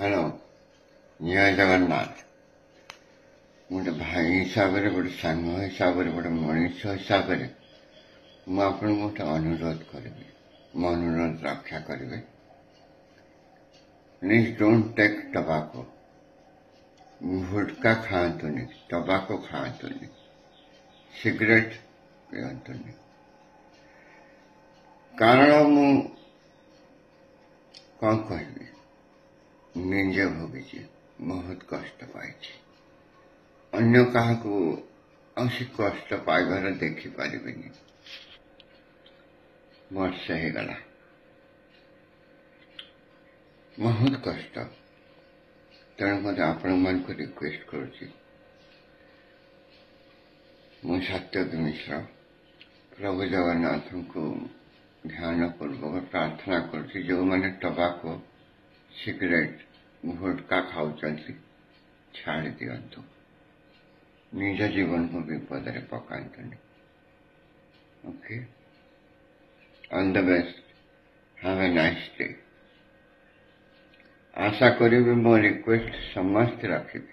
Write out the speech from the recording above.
hello জয় জগন্নাথ ଗୋଟେ ଭାଇ ହିସାବରେ ଗୋଟେ ସାଙ୍ଗ ହିସାବରେ ଗୋଟେ ମଣିଷ ହିସାବରେ ମୁଁ ଆପଣଙ୍କୁ ଗୋଟେ ଅନୁରୋଧ କରିବି ମୋ ଅନୁରୋଧ ରକ୍ଷା କରିବେ ପ୍ଲିଜ୍ ଡୋଣ୍ଟ ଟେକ୍ ଟବାକୋ ଭୁଟକା ଖାଆନ୍ତୁନି ଟବାକୋ ଖାଆନ୍ତୁନି ସିଗରେଟ୍ ପିଅନ୍ତୁନି କାରଣ ମୁଁ କ'ଣ କହିବି निज भोगी बहुत कष्ट अन्य को अशी कष्ट पाइबार देखिपर वर्ष हो गला बहुत कष्ट तेणु मत आपण मन को रिक्वेस्ट कर प्रभु जगन्नाथ को ध्यान पूर्वक प्रार्थना करो मैंने टबाको सिगरेट घुटका खाऊ छाड़ दिं निज जीवन को विपद पका okay all the best have a nice day आशा करी मो रिक्वेस्ट समस्त रखी